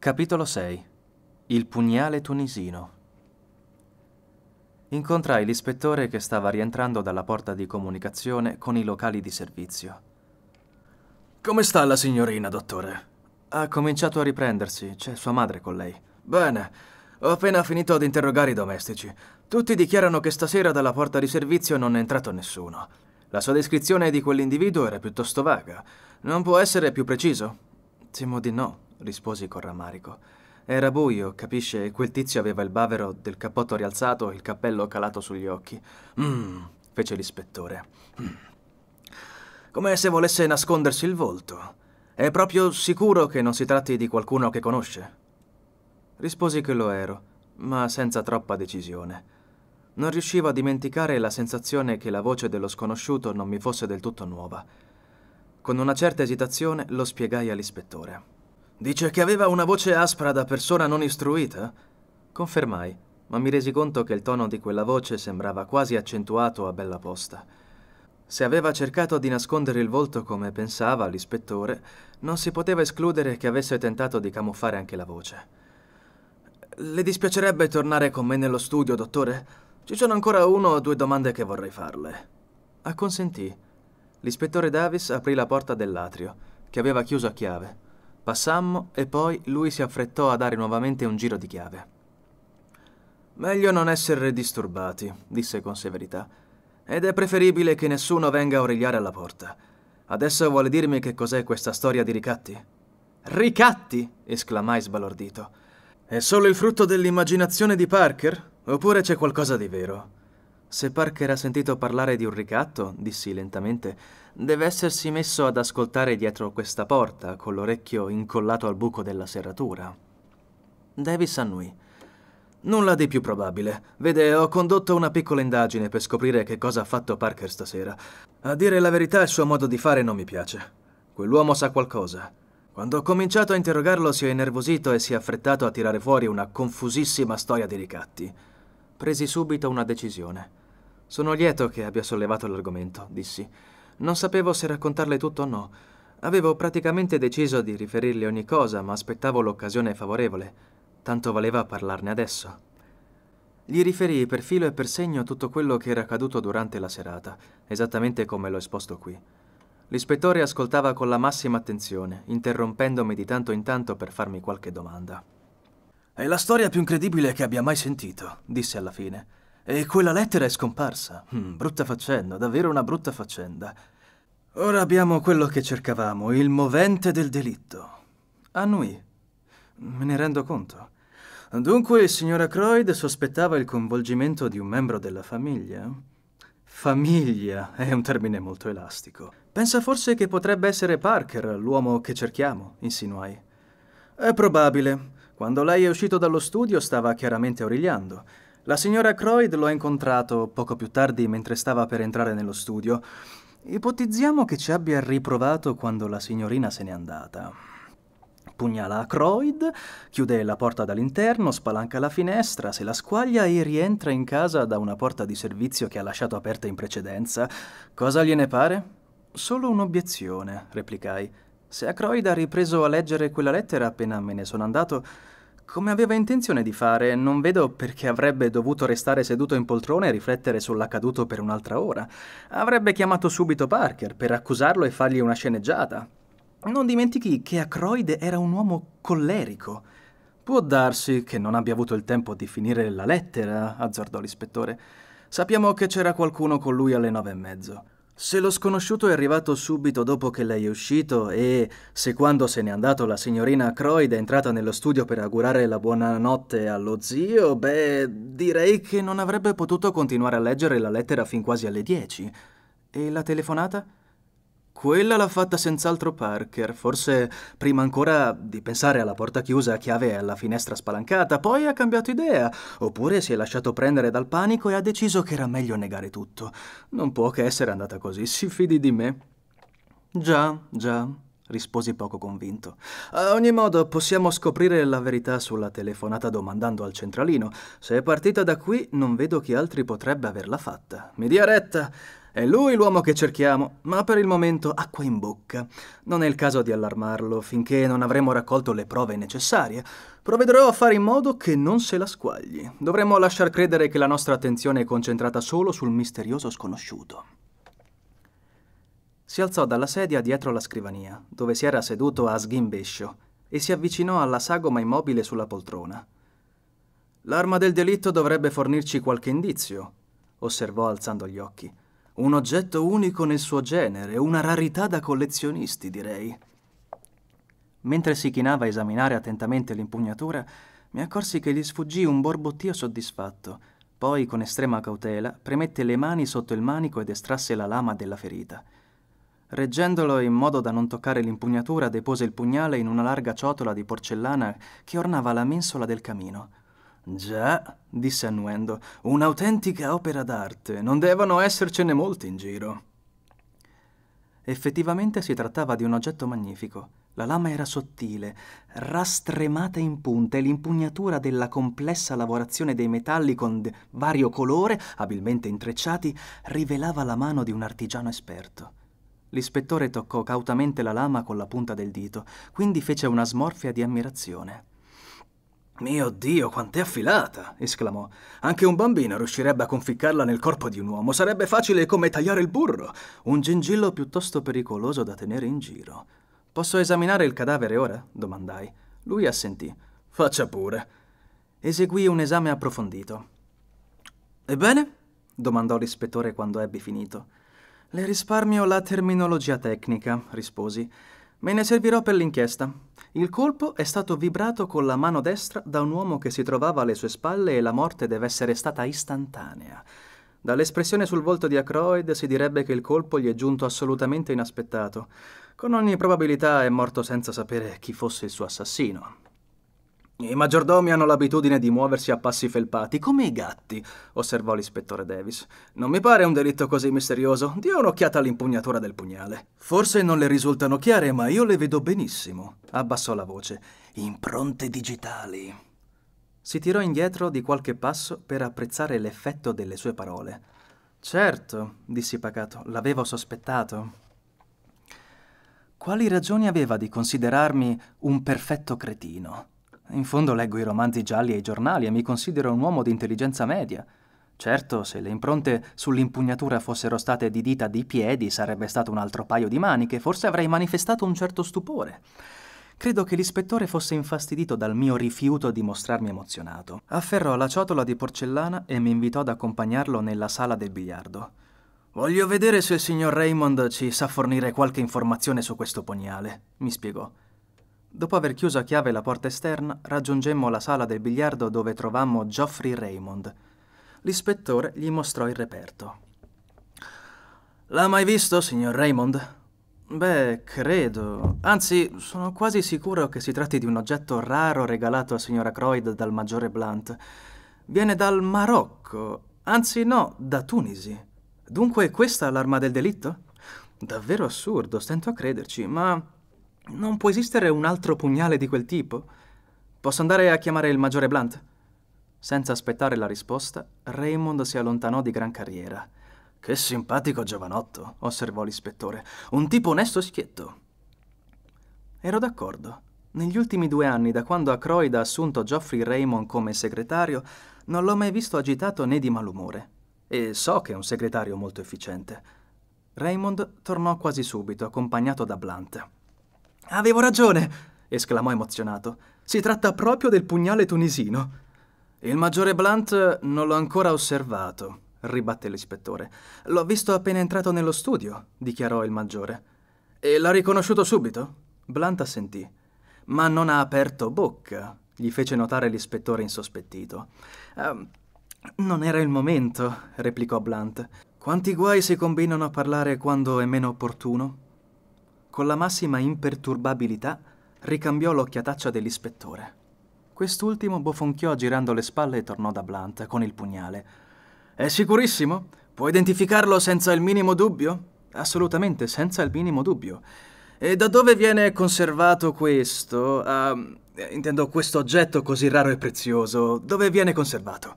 Capitolo 6 Il pugnale tunisino Incontrai l'ispettore che stava rientrando dalla porta di comunicazione con i locali di servizio. Come sta la signorina, dottore? Ha cominciato a riprendersi, c'è sua madre con lei. Bene, ho appena finito ad interrogare i domestici. Tutti dichiarano che stasera dalla porta di servizio non è entrato nessuno. La sua descrizione di quell'individuo era piuttosto vaga. Non può essere più preciso? Temo di no risposi con rammarico. Era buio, capisce, e quel tizio aveva il bavero del cappotto rialzato e il cappello calato sugli occhi. Mmm, fece l'ispettore. Mm. Come se volesse nascondersi il volto. È proprio sicuro che non si tratti di qualcuno che conosce? Risposi che lo ero, ma senza troppa decisione. Non riuscivo a dimenticare la sensazione che la voce dello sconosciuto non mi fosse del tutto nuova. Con una certa esitazione lo spiegai all'ispettore. Dice che aveva una voce aspra da persona non istruita? Confermai, ma mi resi conto che il tono di quella voce sembrava quasi accentuato a bella posta. Se aveva cercato di nascondere il volto come pensava l'ispettore, non si poteva escludere che avesse tentato di camuffare anche la voce. Le dispiacerebbe tornare con me nello studio, dottore? Ci sono ancora uno o due domande che vorrei farle. Acconsentì. L'ispettore Davis aprì la porta dell'atrio, che aveva chiuso a chiave. Passammo e poi lui si affrettò a dare nuovamente un giro di chiave. Meglio non essere disturbati, disse con severità, ed è preferibile che nessuno venga a origliare alla porta. Adesso vuole dirmi che cos'è questa storia di ricatti? Ricatti! esclamai sbalordito. È solo il frutto dell'immaginazione di Parker? Oppure c'è qualcosa di vero? Se Parker ha sentito parlare di un ricatto, dissi lentamente, deve essersi messo ad ascoltare dietro questa porta, con l'orecchio incollato al buco della serratura. Davis annui. Nulla di più probabile. Vede, ho condotto una piccola indagine per scoprire che cosa ha fatto Parker stasera. A dire la verità, il suo modo di fare non mi piace. Quell'uomo sa qualcosa. Quando ho cominciato a interrogarlo si è innervosito e si è affrettato a tirare fuori una confusissima storia di ricatti. Presi subito una decisione. Sono lieto che abbia sollevato l'argomento, dissi. Non sapevo se raccontarle tutto o no. Avevo praticamente deciso di riferirle ogni cosa, ma aspettavo l'occasione favorevole. Tanto valeva parlarne adesso. Gli riferii per filo e per segno tutto quello che era accaduto durante la serata, esattamente come l'ho esposto qui. L'ispettore ascoltava con la massima attenzione, interrompendomi di tanto in tanto per farmi qualche domanda. È la storia più incredibile che abbia mai sentito, disse alla fine. E quella lettera è scomparsa. Mm, brutta faccenda, davvero una brutta faccenda. Ora abbiamo quello che cercavamo, il movente del delitto. A noi. Me ne rendo conto. Dunque, signora Croyd sospettava il coinvolgimento di un membro della famiglia? Famiglia è un termine molto elastico. Pensa forse che potrebbe essere Parker, l'uomo che cerchiamo, insinuai. È probabile. Quando lei è uscito dallo studio stava chiaramente origliando. La signora Croyd lo ha incontrato poco più tardi mentre stava per entrare nello studio. Ipotizziamo che ci abbia riprovato quando la signorina se n'è andata. Pugnala a Croyd, chiude la porta dall'interno, spalanca la finestra, se la squaglia e rientra in casa da una porta di servizio che ha lasciato aperta in precedenza. Cosa gliene pare? Solo un'obiezione, replicai. Se a Croyd ha ripreso a leggere quella lettera appena me ne sono andato, come aveva intenzione di fare, non vedo perché avrebbe dovuto restare seduto in poltrona e riflettere sull'accaduto per un'altra ora. Avrebbe chiamato subito Parker per accusarlo e fargli una sceneggiata. Non dimentichi che Acroide era un uomo collerico. Può darsi che non abbia avuto il tempo di finire la lettera, azzardò l'ispettore. Sappiamo che c'era qualcuno con lui alle nove e mezzo. Se lo sconosciuto è arrivato subito dopo che lei è uscito e se quando se n'è andato la signorina Croyd è entrata nello studio per augurare la buonanotte allo zio, beh, direi che non avrebbe potuto continuare a leggere la lettera fin quasi alle 10. E la telefonata? Quella l'ha fatta senz'altro Parker, forse prima ancora di pensare alla porta chiusa a chiave e alla finestra spalancata, poi ha cambiato idea, oppure si è lasciato prendere dal panico e ha deciso che era meglio negare tutto. Non può che essere andata così, si fidi di me. Già, già, risposi poco convinto. A ogni modo, possiamo scoprire la verità sulla telefonata domandando al centralino. Se è partita da qui, non vedo chi altri potrebbe averla fatta. Mi dia retta! È lui l'uomo che cerchiamo, ma per il momento acqua in bocca. Non è il caso di allarmarlo finché non avremo raccolto le prove necessarie. Provvederò a fare in modo che non se la squagli. Dovremmo lasciar credere che la nostra attenzione è concentrata solo sul misterioso sconosciuto. Si alzò dalla sedia dietro la scrivania, dove si era seduto a sghimbescio, e si avvicinò alla sagoma immobile sulla poltrona. L'arma del delitto dovrebbe fornirci qualche indizio, osservò alzando gli occhi. Un oggetto unico nel suo genere, una rarità da collezionisti, direi. Mentre si chinava a esaminare attentamente l'impugnatura, mi accorsi che gli sfuggì un borbottio soddisfatto. Poi, con estrema cautela, premette le mani sotto il manico ed estrasse la lama della ferita. Reggendolo in modo da non toccare l'impugnatura, depose il pugnale in una larga ciotola di porcellana che ornava la mensola del camino. Già, disse annuendo, un'autentica opera d'arte. Non devono essercene molti in giro. Effettivamente si trattava di un oggetto magnifico. La lama era sottile, rastremata in punta e l'impugnatura della complessa lavorazione dei metalli con vario colore, abilmente intrecciati, rivelava la mano di un artigiano esperto. L'ispettore toccò cautamente la lama con la punta del dito, quindi fece una smorfia di ammirazione. Mio Dio, quant'è affilata! esclamò. Anche un bambino riuscirebbe a conficcarla nel corpo di un uomo. Sarebbe facile come tagliare il burro. Un gingillo piuttosto pericoloso da tenere in giro. Posso esaminare il cadavere ora? domandai. Lui assentì. Faccia pure. Eseguì un esame approfondito. Ebbene? domandò l'ispettore quando ebbi finito. Le risparmio la terminologia tecnica, risposi. Me ne servirò per l'inchiesta. Il colpo è stato vibrato con la mano destra da un uomo che si trovava alle sue spalle e la morte deve essere stata istantanea. Dall'espressione sul volto di Acroid si direbbe che il colpo gli è giunto assolutamente inaspettato. Con ogni probabilità è morto senza sapere chi fosse il suo assassino. I maggiordomi hanno l'abitudine di muoversi a passi felpati, come i gatti, osservò l'ispettore Davis. Non mi pare un delitto così misterioso. Dia un'occhiata all'impugnatura del pugnale. Forse non le risultano chiare, ma io le vedo benissimo. Abbassò la voce. Impronte digitali. Si tirò indietro di qualche passo per apprezzare l'effetto delle sue parole. Certo, dissi pacato, l'avevo sospettato. Quali ragioni aveva di considerarmi un perfetto cretino? In fondo leggo i romanzi gialli ai giornali e mi considero un uomo di intelligenza media. Certo, se le impronte sull'impugnatura fossero state di dita di piedi sarebbe stato un altro paio di maniche, forse avrei manifestato un certo stupore. Credo che l'ispettore fosse infastidito dal mio rifiuto di mostrarmi emozionato. Afferrò la ciotola di porcellana e mi invitò ad accompagnarlo nella sala del biliardo. Voglio vedere se il signor Raymond ci sa fornire qualche informazione su questo pugnale, mi spiegò. Dopo aver chiuso a chiave la porta esterna, raggiungemmo la sala del biliardo dove trovammo Geoffrey Raymond. L'ispettore gli mostrò il reperto. L'ha mai visto, signor Raymond? Beh, credo. Anzi, sono quasi sicuro che si tratti di un oggetto raro regalato a signora Croyd dal maggiore Blunt. Viene dal Marocco. Anzi, no, da Tunisi. Dunque, questa è l'arma del delitto? Davvero assurdo, stento a crederci, ma non può esistere un altro pugnale di quel tipo? Posso andare a chiamare il maggiore Blunt? Senza aspettare la risposta, Raymond si allontanò di gran carriera. Che simpatico giovanotto, osservò l'ispettore. Un tipo onesto e schietto. Ero d'accordo. Negli ultimi due anni, da quando a Acroyd ha assunto Geoffrey Raymond come segretario, non l'ho mai visto agitato né di malumore. E so che è un segretario molto efficiente. Raymond tornò quasi subito, accompagnato da Blunt. Avevo ragione! esclamò emozionato. Si tratta proprio del pugnale tunisino. Il maggiore Blunt non l'ho ancora osservato, ribatté l'ispettore. L'ho visto appena entrato nello studio, dichiarò il maggiore. E l'ha riconosciuto subito? Blunt assentì. Ma non ha aperto bocca, gli fece notare l'ispettore insospettito. Uh, non era il momento, replicò Blunt. Quanti guai si combinano a parlare quando è meno opportuno? con la massima imperturbabilità, ricambiò l'occhiataccia dell'ispettore. Quest'ultimo bofonchiò girando le spalle e tornò da Blunt con il pugnale. È sicurissimo? Può identificarlo senza il minimo dubbio? Assolutamente, senza il minimo dubbio. E da dove viene conservato questo? Uh, intendo questo oggetto così raro e prezioso. Dove viene conservato?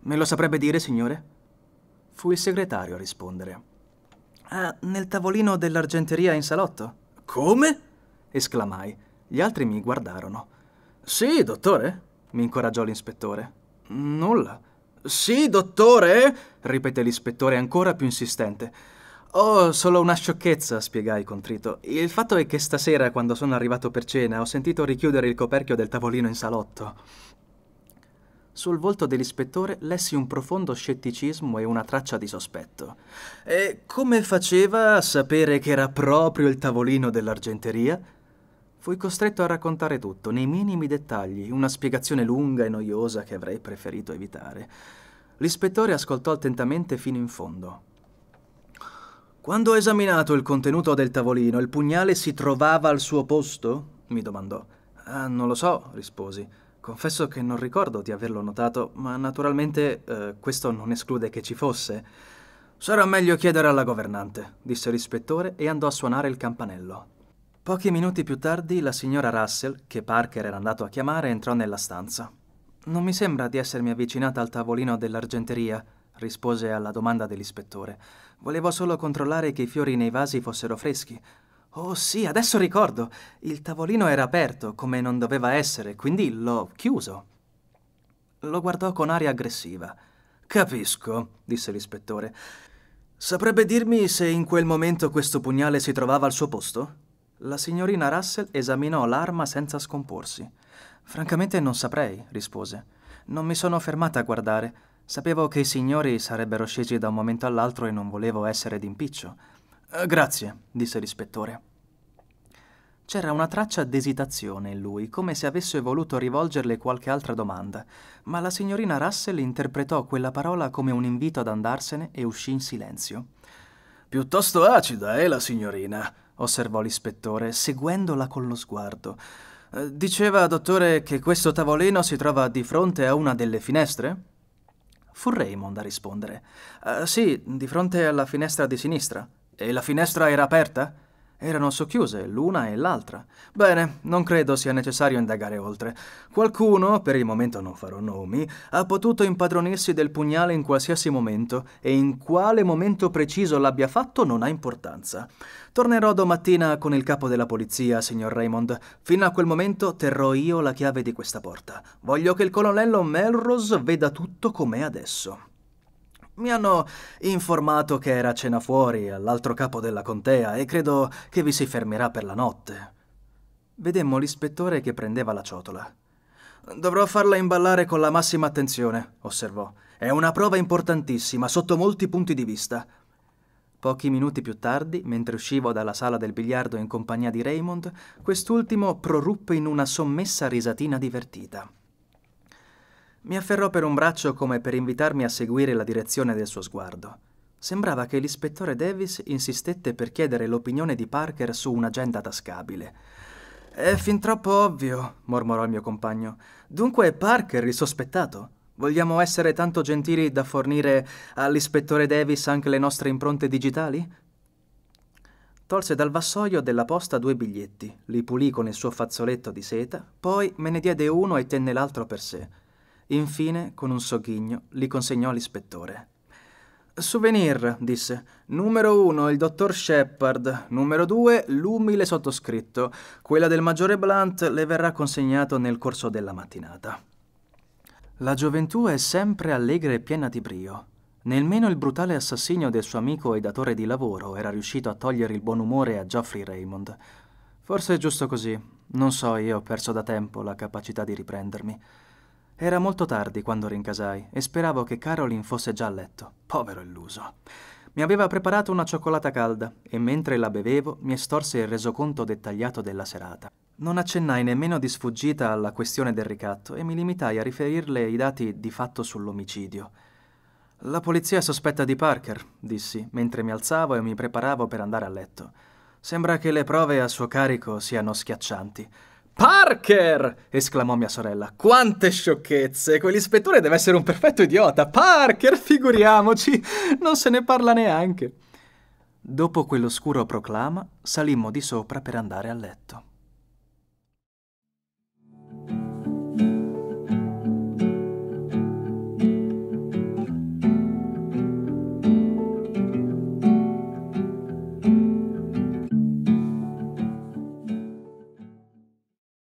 Me lo saprebbe dire, signore? Fu il segretario a rispondere. Ah, nel tavolino dell'argenteria in salotto. Come? esclamai. Gli altri mi guardarono. Sì, dottore? mi incoraggiò l'ispettore. Nulla. Sì, dottore? ripeté l'ispettore ancora più insistente. Oh, solo una sciocchezza, spiegai contrito. Il fatto è che stasera, quando sono arrivato per cena, ho sentito richiudere il coperchio del tavolino in salotto. Sul volto dell'ispettore lessi un profondo scetticismo e una traccia di sospetto. E come faceva a sapere che era proprio il tavolino dell'argenteria? Fui costretto a raccontare tutto, nei minimi dettagli, una spiegazione lunga e noiosa che avrei preferito evitare. L'ispettore ascoltò attentamente fino in fondo. Quando ho esaminato il contenuto del tavolino, il pugnale si trovava al suo posto? mi domandò. Ah, non lo so, risposi. Confesso che non ricordo di averlo notato, ma naturalmente eh, questo non esclude che ci fosse. Sarà meglio chiedere alla governante, disse l'ispettore e andò a suonare il campanello. Pochi minuti più tardi la signora Russell, che Parker era andato a chiamare, entrò nella stanza. Non mi sembra di essermi avvicinata al tavolino dell'argenteria, rispose alla domanda dell'ispettore. Volevo solo controllare che i fiori nei vasi fossero freschi. Oh sì, adesso ricordo. Il tavolino era aperto, come non doveva essere, quindi l'ho chiuso. Lo guardò con aria aggressiva. Capisco, disse l'ispettore. Saprebbe dirmi se in quel momento questo pugnale si trovava al suo posto? La signorina Russell esaminò l'arma senza scomporsi. Francamente non saprei, rispose. Non mi sono fermata a guardare. Sapevo che i signori sarebbero scesi da un momento all'altro e non volevo essere d'impiccio. Eh, grazie, disse l'ispettore. C'era una traccia d'esitazione in lui, come se avesse voluto rivolgerle qualche altra domanda, ma la signorina Russell interpretò quella parola come un invito ad andarsene e uscì in silenzio. Piuttosto acida, eh, la signorina? osservò l'ispettore, seguendola con lo sguardo. Eh, diceva, dottore, che questo tavolino si trova di fronte a una delle finestre? Fu Raymond a rispondere. Uh, sì, di fronte alla finestra di sinistra. E la finestra era aperta? Erano socchiuse l'una e l'altra. Bene, non credo sia necessario indagare oltre. Qualcuno, per il momento non farò nomi, ha potuto impadronirsi del pugnale in qualsiasi momento e in quale momento preciso l'abbia fatto non ha importanza. Tornerò domattina con il capo della polizia, signor Raymond. Fino a quel momento terrò io la chiave di questa porta. Voglio che il colonnello Melrose veda tutto com'è adesso. Mi hanno informato che era cena fuori, all'altro capo della contea, e credo che vi si fermerà per la notte. Vedemmo l'ispettore che prendeva la ciotola. Dovrò farla imballare con la massima attenzione, osservò. È una prova importantissima, sotto molti punti di vista. Pochi minuti più tardi, mentre uscivo dalla sala del biliardo in compagnia di Raymond, quest'ultimo proruppe in una sommessa risatina divertita. Mi afferrò per un braccio come per invitarmi a seguire la direzione del suo sguardo. Sembrava che l'ispettore Davis insistette per chiedere l'opinione di Parker su un'agenda tascabile. È fin troppo ovvio, mormorò il mio compagno. Dunque è Parker il sospettato? Vogliamo essere tanto gentili da fornire all'ispettore Davis anche le nostre impronte digitali? Tolse dal vassoio della posta due biglietti, li pulì con il suo fazzoletto di seta, poi me ne diede uno e tenne l'altro per sé. Infine, con un sogghigno, li consegnò all'ispettore. Souvenir, disse. Numero uno il dottor Shepard. Numero due l'umile sottoscritto. Quella del maggiore Blunt le verrà consegnato nel corso della mattinata. La gioventù è sempre allegra e piena di brio. Nemmeno il brutale assassinio del suo amico e datore di lavoro era riuscito a togliere il buon umore a Geoffrey Raymond. Forse è giusto così. Non so, io ho perso da tempo la capacità di riprendermi. Era molto tardi quando rincasai e speravo che Caroline fosse già a letto. Povero illuso. Mi aveva preparato una cioccolata calda e mentre la bevevo mi estorse il resoconto dettagliato della serata. Non accennai nemmeno di sfuggita alla questione del ricatto e mi limitai a riferirle i dati di fatto sull'omicidio. La polizia sospetta di Parker, dissi, mentre mi alzavo e mi preparavo per andare a letto. Sembra che le prove a suo carico siano schiaccianti. Parker! esclamò mia sorella. Quante sciocchezze! Quell'ispettore deve essere un perfetto idiota! Parker, figuriamoci! Non se ne parla neanche! Dopo quell'oscuro proclama, salimmo di sopra per andare a letto.